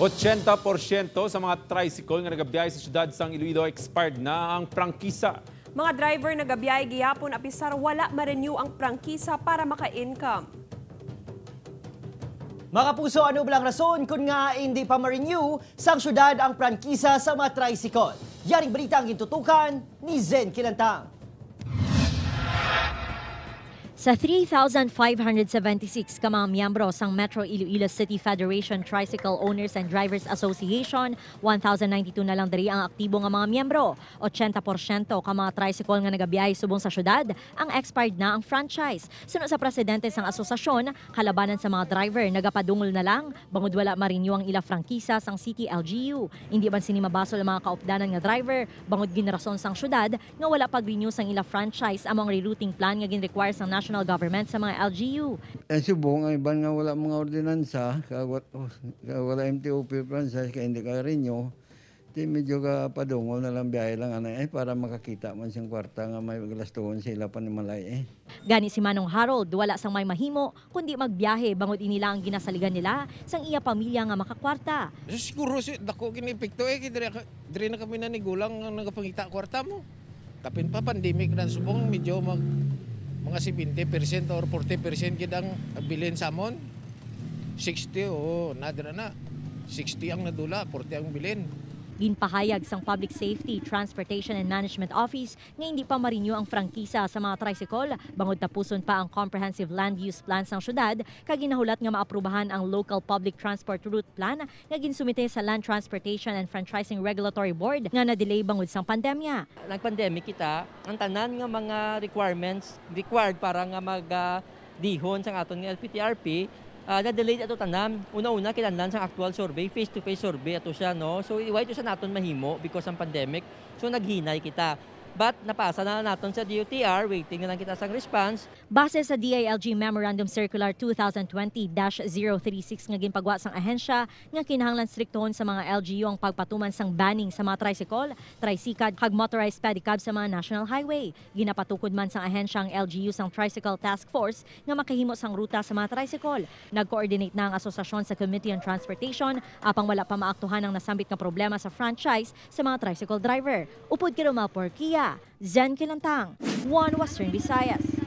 80% sa mga tricycle nga nagabiyahe sa siyudad sang Iloilo expired na ang prangkisa. Mga driver nagabiyahe gihapon apisar wala ma-renew ang prangkisa para maka-income. Mga puso, ano bilang rason kung nga hindi pa ma-renew sang siyudad ang prangkisa sa mga tricycle? Yaring balita ang intutukan ni Zen Kilantang. Sa 3,576 ka miyembro sang Metro Iloilo City Federation Tricycle Owners and Drivers Association, 1,092 na lang diri ang aktibo nga mga miyembro. 80% ka mga tricycle nga nagabiyahe subong sa syudad ang expired na ang franchise. Suno sa presidente sang asosasyon, kalabanan sa mga driver nagapadungol na lang bangod wala marinyo ang ila prangkisa sang City LGU. Hindi man sini mabasol ang mga kaopdanan nga driver bangod ginrason sang syudad nga wala pag-renew sang ila franchise among rerouting plan nga ginrequire sang national national government sa mga LGU. Eh, ang subong, ang iban nga wala mga ordinansa, kawat, oh, wala MTOP franchise, kaya hindi ka rin nyo, Di medyo ka padungo na lang biyahe lang anay, eh, para makakita man siyang kwarta nga may glastuhon sila pa ni Malay eh. Gani si Manong Harold, wala sang may mahimo, kundi magbiyahe bangod inila ang ginasaligan nila sang iya pamilya nga makakwarta. Siguro si dako ginipikto eh, kaya dire na kami na ni nga nagapangita kwarta mo. Kapin pa pandemic na subong medyo mag mga 70% or 40% gid ang bilhin sa amon 60 oh nadra na 60 ang nadula 40 ang bilhin Ginpahayag sang Public Safety, Transportation and Management Office nga hindi pa marinyo ang prangkisa sa mga tricycle bangod tapuson pa ang Comprehensive Land Use Plan sang syudad kag ginahulat nga maaprubahan ang Local Public Transport Route Plan nga ginsumite sa Land Transportation and Franchising Regulatory Board nga na-delay bangod sang pandemya. Nagpandemic kita, ang tanan nga mga requirements required para nga mag uh, dihon sang aton nga LPTRP uh, ah, na delayed ato tanan una-una kinahanglan sa actual survey face to face survey ato siya no so why to siya naton mahimo because ang pandemic so naghinay kita But napasa na natin sa DOTR, waiting na lang kita sa response. Base sa DILG Memorandum Circular 2020-036 nga ginpagwa sang ahensya nga kinahanglan striktohon sa mga LGU ang pagpatuman sang banning sa mga tricycle, tricycad hag motorized pedicab sa mga national highway. Ginapatukod man sang ahensya ang LGU sang Tricycle Task Force nga makahimo sang ruta sa mga tricycle. Nag-coordinate na ang asosasyon sa Committee on Transportation apang wala pa maaktuhan ang nasambit nga problema sa franchise sa mga tricycle driver. Upod kiro mga porkiya Manila, Zen Kilantang, One Western Visayas.